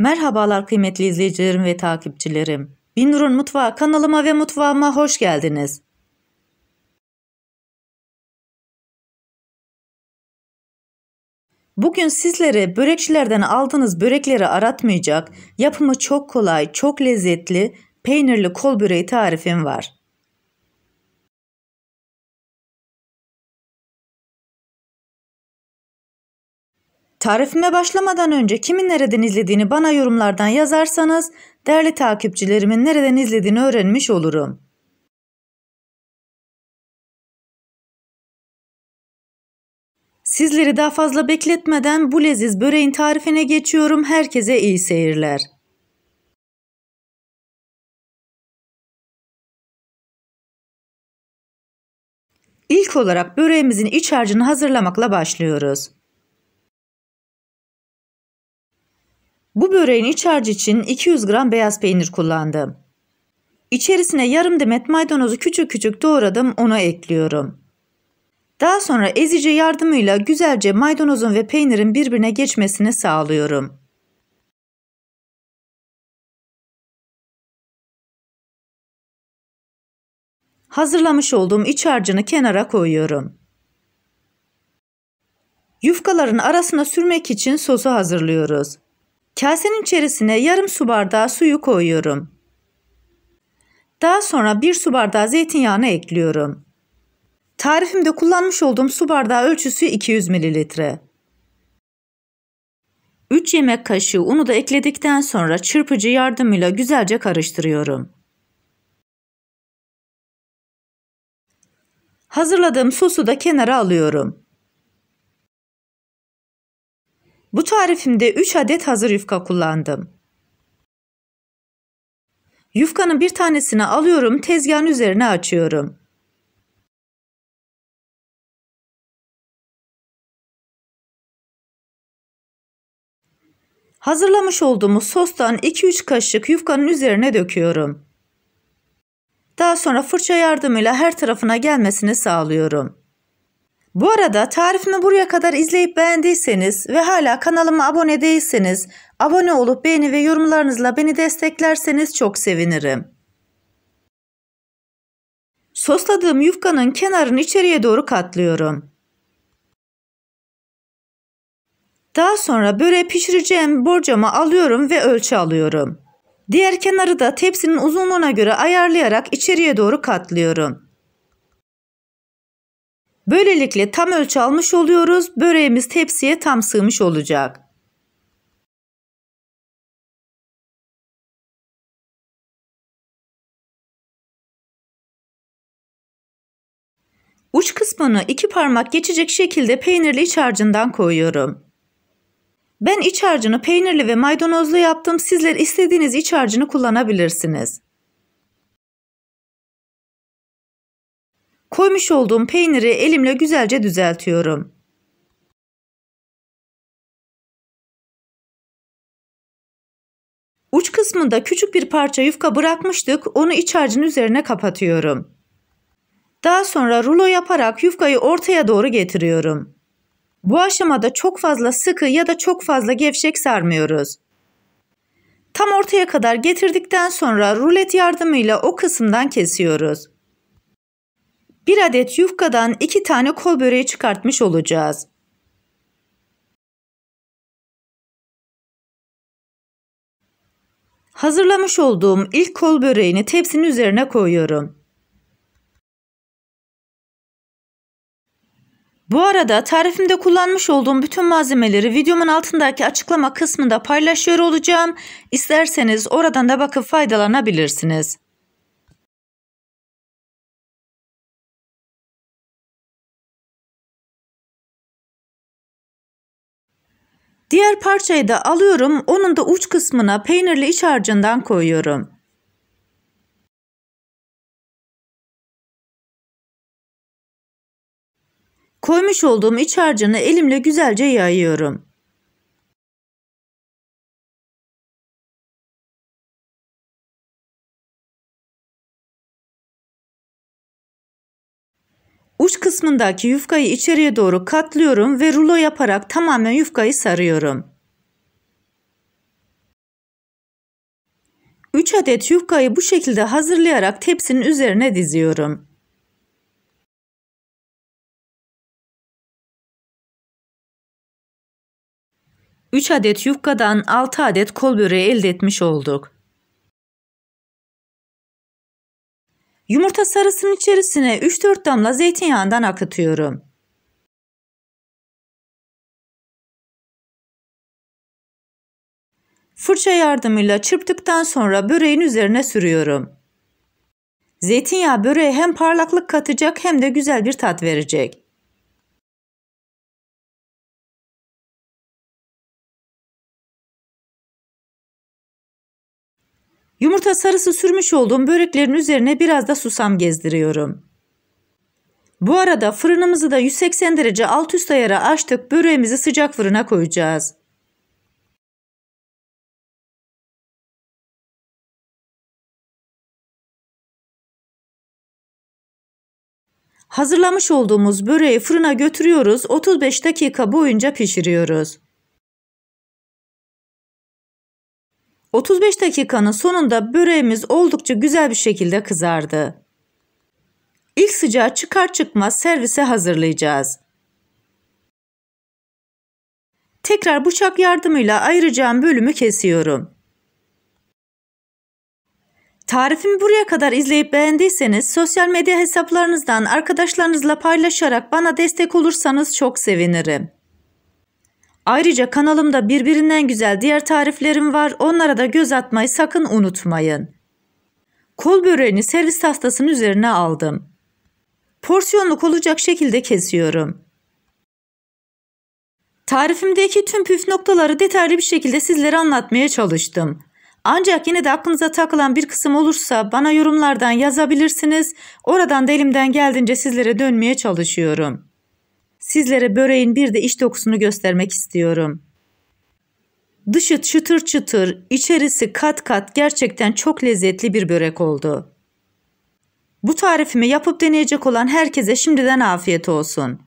Merhabalar kıymetli izleyicilerim ve takipçilerim. Binur'un Mutfağı kanalıma ve mutfağıma hoş geldiniz. Bugün sizlere börekçilerden aldığınız börekleri aratmayacak, yapımı çok kolay, çok lezzetli, peynirli kol böreği tarifim var. Tarifime başlamadan önce kimin nereden izlediğini bana yorumlardan yazarsanız değerli takipçilerimin nereden izlediğini öğrenmiş olurum. Sizleri daha fazla bekletmeden bu leziz böreğin tarifine geçiyorum. Herkese iyi seyirler. İlk olarak böreğimizin iç harcını hazırlamakla başlıyoruz. Bu böreğin iç harcı için 200 gram beyaz peynir kullandım. İçerisine yarım demet maydanozu küçük küçük doğradım onu ekliyorum. Daha sonra ezici yardımıyla güzelce maydanozun ve peynirin birbirine geçmesini sağlıyorum. Hazırlamış olduğum iç harcını kenara koyuyorum. Yufkaların arasına sürmek için sosu hazırlıyoruz. Kasenin içerisine yarım su bardağı suyu koyuyorum. Daha sonra bir su bardağı zeytinyağını ekliyorum. Tarifimde kullanmış olduğum su bardağı ölçüsü 200 ml. 3 yemek kaşığı unu da ekledikten sonra çırpıcı yardımıyla güzelce karıştırıyorum. Hazırladığım sosu da kenara alıyorum. Bu tarifimde 3 adet hazır yufka kullandım. Yufkanın bir tanesini alıyorum, tezgahın üzerine açıyorum. Hazırlamış olduğumuz sostan 2-3 kaşık yufkanın üzerine döküyorum. Daha sonra fırça yardımıyla her tarafına gelmesini sağlıyorum. Bu arada tarifimi buraya kadar izleyip beğendiyseniz ve hala kanalıma abone değilseniz abone olup beğeni ve yorumlarınızla beni desteklerseniz çok sevinirim. Sosladığım yufkanın kenarını içeriye doğru katlıyorum. Daha sonra böreği pişireceğim borcama alıyorum ve ölçü alıyorum. Diğer kenarı da tepsinin uzunluğuna göre ayarlayarak içeriye doğru katlıyorum. Böylelikle tam ölçü almış oluyoruz. Böreğimiz tepsiye tam sığmış olacak. Uç kısmını iki parmak geçecek şekilde peynirli iç harcından koyuyorum. Ben iç harcını peynirli ve maydanozlu yaptım. Sizler istediğiniz iç harcını kullanabilirsiniz. Koymuş olduğum peyniri elimle güzelce düzeltiyorum. Uç kısmında küçük bir parça yufka bırakmıştık. Onu iç harcın üzerine kapatıyorum. Daha sonra rulo yaparak yufkayı ortaya doğru getiriyorum. Bu aşamada çok fazla sıkı ya da çok fazla gevşek sarmıyoruz. Tam ortaya kadar getirdikten sonra rulet yardımıyla o kısımdan kesiyoruz. 1 adet yufkadan 2 tane kol böreği çıkartmış olacağız. Hazırlamış olduğum ilk kol böreğini tepsinin üzerine koyuyorum. Bu arada tarifimde kullanmış olduğum bütün malzemeleri videomun altındaki açıklama kısmında paylaşıyor olacağım. İsterseniz oradan da bakıp faydalanabilirsiniz. Diğer parçayı da alıyorum. Onun da uç kısmına peynirli iç harcından koyuyorum. Koymuş olduğum iç harcını elimle güzelce yayıyorum. Uç kısmındaki yufkayı içeriye doğru katlıyorum ve rulo yaparak tamamen yufkayı sarıyorum. 3 adet yufkayı bu şekilde hazırlayarak tepsinin üzerine diziyorum. Üç adet yufkadan altı adet kol böreği elde etmiş olduk. Yumurta sarısının içerisine 3-4 damla zeytinyağından akıtıyorum. Fırça yardımıyla çırptıktan sonra böreğin üzerine sürüyorum. Zeytinyağı böreğe hem parlaklık katacak hem de güzel bir tat verecek. Yumurta sarısı sürmüş olduğum böreklerin üzerine biraz da susam gezdiriyorum. Bu arada fırınımızı da 180 derece alt üst ayara açtık böreğimizi sıcak fırına koyacağız. Hazırlamış olduğumuz böreği fırına götürüyoruz 35 dakika boyunca pişiriyoruz. 35 dakikanın sonunda böreğimiz oldukça güzel bir şekilde kızardı. İlk sıcağı çıkar çıkmaz servise hazırlayacağız. Tekrar bıçak yardımıyla ayıracağım bölümü kesiyorum. Tarifimi buraya kadar izleyip beğendiyseniz sosyal medya hesaplarınızdan arkadaşlarınızla paylaşarak bana destek olursanız çok sevinirim. Ayrıca kanalımda birbirinden güzel diğer tariflerim var. Onlara da göz atmayı sakın unutmayın. Kol böreğini servis tahtasının üzerine aldım. Porsiyonluk olacak şekilde kesiyorum. Tarifimdeki tüm püf noktaları detaylı bir şekilde sizlere anlatmaya çalıştım. Ancak yine de aklınıza takılan bir kısım olursa bana yorumlardan yazabilirsiniz. Oradan da elimden geldiğince sizlere dönmeye çalışıyorum. Sizlere böreğin bir de iç dokusunu göstermek istiyorum. Dışı çıtır çıtır, içerisi kat kat gerçekten çok lezzetli bir börek oldu. Bu tarifimi yapıp deneyecek olan herkese şimdiden afiyet olsun.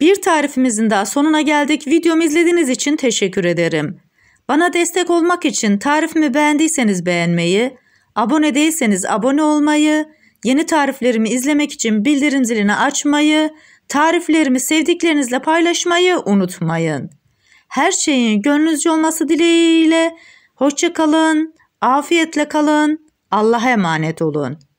Bir tarifimizin daha sonuna geldik. Videomu izlediğiniz için teşekkür ederim. Bana destek olmak için tarifimi beğendiyseniz beğenmeyi, abone değilseniz abone olmayı, yeni tariflerimi izlemek için bildirim zilini açmayı Tariflerimi sevdiklerinizle paylaşmayı unutmayın. Her şeyin gönlünüzce olması dileğiyle hoşça kalın, afiyetle kalın, Allah'a emanet olun.